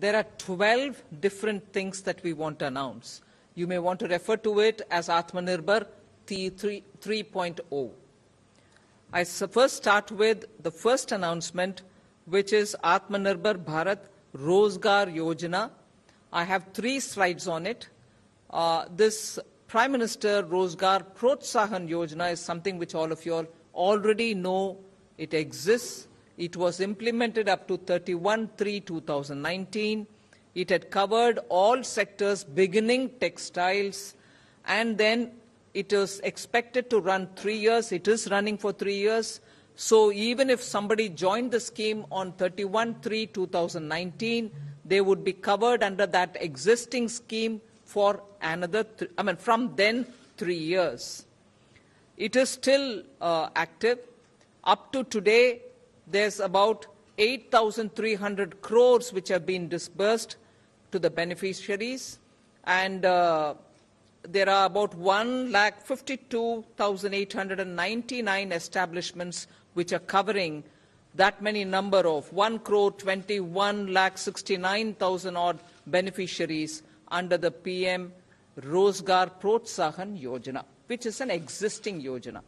There are 12 different things that we want to announce. You may want to refer to it as Atmanirbhar 3.0. I first start with the first announcement, which is Atmanirbhar Bharat Rozgar Yojana. I have three slides on it. Uh, this Prime Minister Rozgar Protsahan Yojana is something which all of you all already know. It exists. It was implemented up to 31 3 2019. It had covered all sectors beginning textiles and then it is expected to run three years. It is running for three years. So even if somebody joined the scheme on 31 3 2019, they would be covered under that existing scheme for another, th- I mean, from then three years. It is still uh, active. Up to today, there's about 8,300 crores which have been disbursed to the beneficiaries, and uh, there are about 1,52,899 establishments which are covering that many number of 1 crore 21 lakh 69,000 odd beneficiaries under the PM Rozgar Protsahan Yojana, which is an existing Yojana.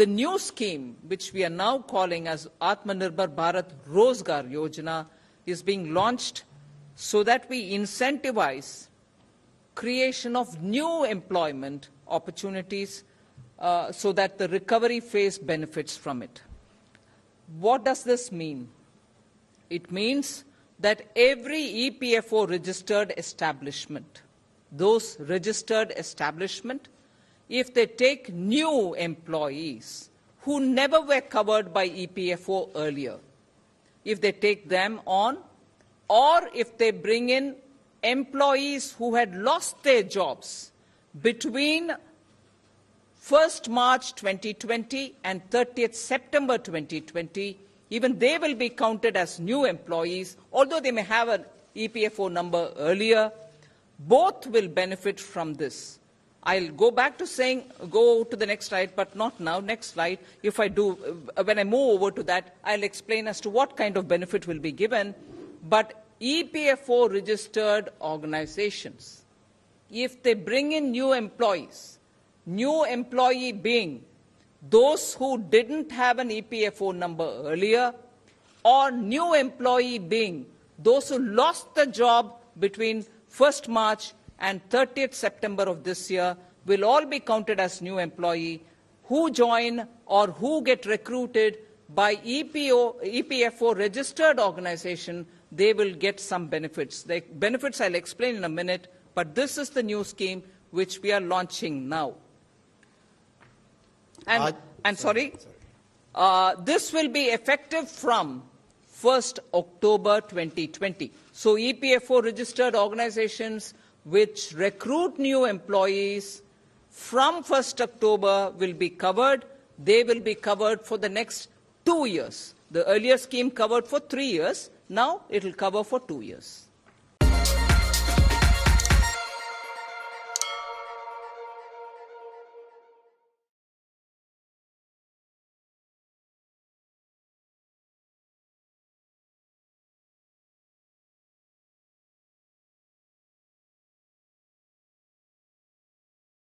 The new scheme, which we are now calling as Atmanirbhar Bharat Rozgar Yojana, is being launched so that we incentivize creation of new employment opportunities uh, so that the recovery phase benefits from it. What does this mean? It means that every EPFO registered establishment, those registered establishment if they take new employees who never were covered by EPFO earlier, if they take them on, or if they bring in employees who had lost their jobs between 1st March 2020 and 30th September 2020, even they will be counted as new employees, although they may have an EPFO number earlier. Both will benefit from this. I'll go back to saying, go to the next slide, but not now, next slide. If I do, uh, when I move over to that, I'll explain as to what kind of benefit will be given. But EPFO registered organizations, if they bring in new employees, new employee being those who didn't have an EPFO number earlier, or new employee being those who lost the job between 1st March and 30th September of this year will all be counted as new employee who join or who get recruited by EPO, EPFO registered organization, they will get some benefits. The benefits I'll explain in a minute, but this is the new scheme which we are launching now. And, uh, and sorry, sorry. Uh, this will be effective from 1st October 2020. So EPFO registered organizations which recruit new employees from 1st October will be covered. They will be covered for the next two years. The earlier scheme covered for three years. Now it will cover for two years.